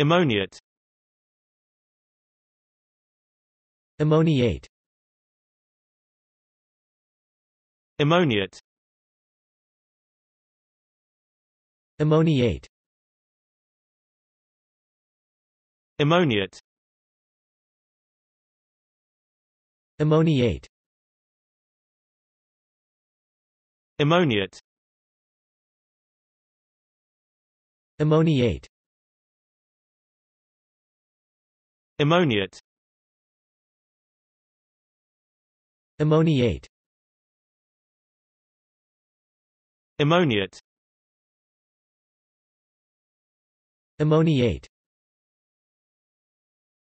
Ammoniate Ammoniate Ammoniate Ammoniate Ammoniate Ammoniate Ammoniate Ammoniate Ammoniate Ammoniate Ammoniate Ammoniate